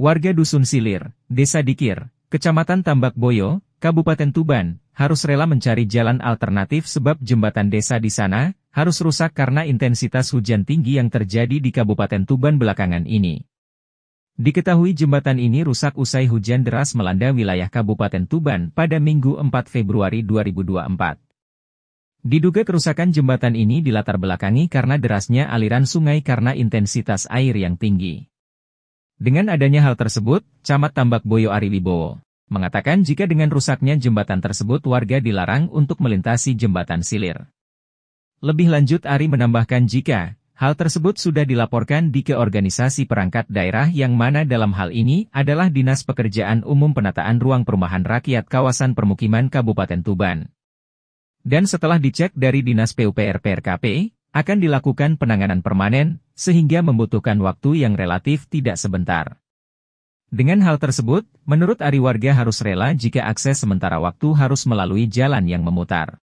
Warga Dusun Silir, Desa Dikir, Kecamatan Tambak Boyo, Kabupaten Tuban, harus rela mencari jalan alternatif sebab jembatan desa di sana harus rusak karena intensitas hujan tinggi yang terjadi di Kabupaten Tuban belakangan ini. Diketahui jembatan ini rusak usai hujan deras melanda wilayah Kabupaten Tuban pada Minggu 4 Februari 2024. Diduga kerusakan jembatan ini dilatar belakangi karena derasnya aliran sungai karena intensitas air yang tinggi. Dengan adanya hal tersebut, Camat Tambak Boyo Ari Wibowo mengatakan jika dengan rusaknya jembatan tersebut warga dilarang untuk melintasi jembatan silir. Lebih lanjut Ari menambahkan jika hal tersebut sudah dilaporkan di keorganisasi perangkat daerah yang mana dalam hal ini adalah Dinas Pekerjaan Umum Penataan Ruang Perumahan Rakyat Kawasan Permukiman Kabupaten Tuban. Dan setelah dicek dari Dinas PUPR PRKP, akan dilakukan penanganan permanen, sehingga membutuhkan waktu yang relatif tidak sebentar. Dengan hal tersebut, menurut Ari warga harus rela jika akses sementara waktu harus melalui jalan yang memutar.